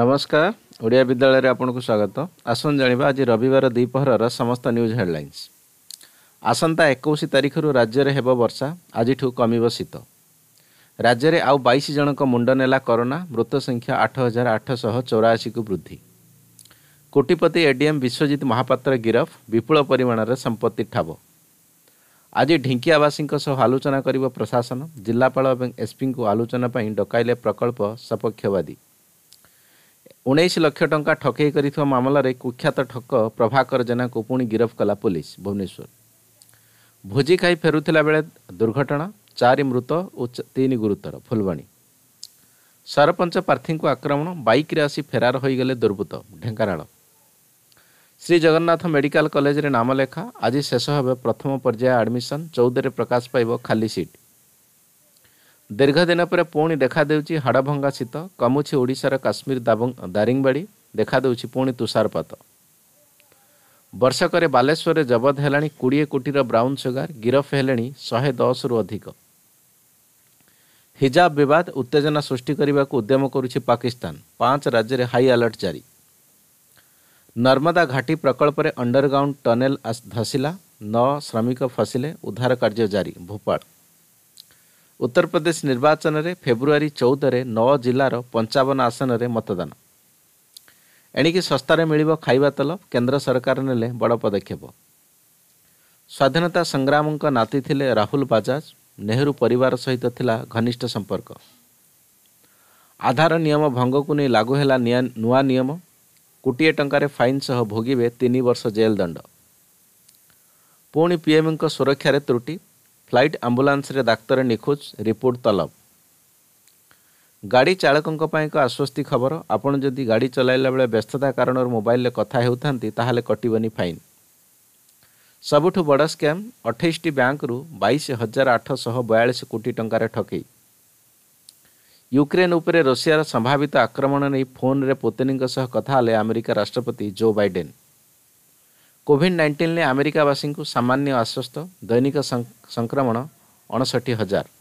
ନମସ୍କାର ଓଡ଼ିଆ ବିଦ୍ୟାଳୟରେ ଆପଣଙ୍କୁ ସ୍ୱାଗତ ଆସନ୍ତୁ ଜାଣିବା ଆଜି ରବିବାର ଦ୍ୱିପହରର ସମସ୍ତ ନ୍ୟୁଜ୍ ହେଡ଼ଲାଇନ୍ସ ଆସନ୍ତା ଏକୋଇଶ ତାରିଖରୁ ରାଜ୍ୟରେ ହେବ ବର୍ଷା ଆଜିଠୁ କମିବ ଶୀତ ରାଜ୍ୟରେ ଆଉ ବାଇଶ ଜଣଙ୍କ ମୁଣ୍ଡ ନେଲା କରୋନା ମୃତ ସଂଖ୍ୟା ଆଠ ହଜାର ଆଠଶହ ଚଉରାଅଶୀକୁ ବୃଦ୍ଧି କୋଟିପତି ଏଡିଏମ୍ ବିଶ୍ୱଜିତ ମହାପାତ୍ର ଗିରଫ ବିପୁଳ ପରିମାଣରେ ସମ୍ପତ୍ତି ଠାବ ଆଜି ଢିଙ୍କିଆବାସୀଙ୍କ ସହ ଆଲୋଚନା କରିବ ପ୍ରଶାସନ ଜିଲ୍ଲାପାଳ ଏବଂ ଏସ୍ପିଙ୍କୁ ଆଲୋଚନା ପାଇଁ ଡକାଇଲେ ପ୍ରକଳ୍ପ ସପକ୍ଷବାଦୀ ଉଣେଇଶ ଲକ୍ଷ ଟଙ୍କା ଠକେଇ କରିଥିବା ମାମଲାରେ କୁଖ୍ୟାତ ଠକ ପ୍ରଭାକର ଜେନାଙ୍କୁ ପୁଣି ଗିରଫ କଲା ପୁଲିସ ଭୁବନେଶ୍ୱର ଭୋଜି ଖାଇ ଫେରୁଥିଲା ବେଳେ ଦୁର୍ଘଟଣା ଚାରି ମୃତ ଓ ତିନି ଗୁରୁତର ଫୁଲବାଣୀ ସରପଞ୍ଚ ପ୍ରାର୍ଥୀଙ୍କୁ ଆକ୍ରମଣ ବାଇକ୍ରେ ଆସି ଫେରାର ହୋଇଗଲେ ଦୁର୍ବୃତ୍ତ ଢେଙ୍କାନାଳ ଶ୍ରୀ ଜଗନ୍ନାଥ ମେଡିକାଲ କଲେଜରେ ନାମଲେଖା ଆଜି ଶେଷ ହେବ ପ୍ରଥମ ପର୍ଯ୍ୟାୟ ଆଡ଼ମିସନ୍ ଚଉଦରେ ପ୍ରକାଶ ପାଇବ ଖାଲି ସିଟ୍ ଦୀର୍ଘ ଦିନ ପରେ ପୁଣି ଦେଖାଦେଉଛି ହାଡ଼ଭଙ୍ଗା ଶୀତ କମୁଛି ଓଡ଼ିଶାର କାଶ୍ମୀର ଦାବଙ୍ଗ ଦାରିଙ୍ଗବାଡ଼ି ଦେଖାଦେଉଛି ପୁଣି ତୁଷାରପାତ ବର୍ଷକରେ ବାଲେଶ୍ୱରରେ ଜବତ ହେଲାଣି କୋଡ଼ିଏ କୋଟିର ବ୍ରାଉନ୍ ସୁଗାର ଗିରଫ ହେଲେଣି ଶହେ ଦଶରୁ ଅଧିକ ହିଜାବ ବିବାଦ ଉତ୍ତେଜନା ସୃଷ୍ଟି କରିବାକୁ ଉଦ୍ୟମ କରୁଛି ପାକିସ୍ତାନ ପାଞ୍ଚ ରାଜ୍ୟରେ ହାଇ ଆଲର୍ଟ ଜାରି ନର୍ମଦା ଘାଟି ପ୍ରକଳ୍ପରେ ଅଣ୍ଡରଗ୍ରାଉଣ୍ଡ ଟନେଲ ଧସିଲା ନଅ ଶ୍ରମିକ ଫସିଲେ ଉଦ୍ଧାର କାର୍ଯ୍ୟ ଜାରି ଭୋପାଳ ଉତ୍ତରପ୍ରଦେଶ ନିର୍ବାଚନରେ ଫେବୃଆରୀ ଚଉଦରେ ନଅ ଜିଲ୍ଲାର ପଞ୍ଚାବନ ଆସନରେ ମତଦାନ ଏଣିକି ଶସ୍ତାରେ ମିଳିବ ଖାଇବା ତେଲ କେନ୍ଦ୍ର ସରକାର ନେଲେ ବଡ଼ ପଦକ୍ଷେପ ସ୍ୱାଧୀନତା ସଂଗ୍ରାମଙ୍କ ନାତି ଥିଲେ ରାହୁଲ ବାଜାଜ ନେହେରୁ ପରିବାର ସହିତ ଥିଲା ଘନିଷ୍ଠ ସମ୍ପର୍କ ଆଧାର ନିୟମ ଭଙ୍ଗକୁ ନେଇ ଲାଗୁ ହେଲା ନୂଆ ନିୟମ କୋଟିଏ ଟଙ୍କାରେ ଫାଇନ୍ ସହ ଭୋଗିବେ ତିନି ବର୍ଷ ଜେଲ୍ ଦଣ୍ଡ ପୁଣି ପିଏମ୍ଙ୍କ ସୁରକ୍ଷାରେ ତ୍ରୁଟି ଫ୍ଲାଇଟ୍ ଆମ୍ବୁଲାନ୍ସରେ ଡାକ୍ତର ନିଖୋଜ ରିପୋର୍ଟ ତଲବ ଗାଡ଼ି ଚାଳକଙ୍କ ପାଇଁ ଏକ ଆଶ୍ୱସ୍ତି ଖବର ଆପଣ ଯଦି ଗାଡ଼ି ଚଲାଇଲା ବେଳେ ବ୍ୟସ୍ତତା କାରଣରୁ ମୋବାଇଲରେ କଥା ହେଉଥାନ୍ତି ତାହେଲେ କଟିବନି ଫାଇନ୍ ସବୁଠୁ ବଡ଼ ସ୍କାମ୍ ଅଠେଇଶଟି ବ୍ୟାଙ୍କରୁ ବାଇଶ ହଜାର ଆଠଶହ ବୟାଳିଶ କୋଟି ଟଙ୍କାରେ ଠକେଇ ୟୁକ୍ରେନ୍ ଉପରେ ରଷିଆର ସମ୍ଭାବିତ ଆକ୍ରମଣ ନେଇ ଫୋନ୍ରେ ପୁତିନିଙ୍କ ସହ କଥା ହେଲେ ଆମେରିକା ରାଷ୍ଟ୍ରପତି ଜୋ ବାଇଡେନ୍ କୋଭିଡ଼ ନାଇଣ୍ଟିନ୍ରେ ଆମେରିକାବାସୀଙ୍କୁ ସାମାନ୍ୟ ଆଶ୍ୱସ୍ତ ଦୈନିକ ସଂକ୍ରମଣ ଅଣଷଠି ହଜାର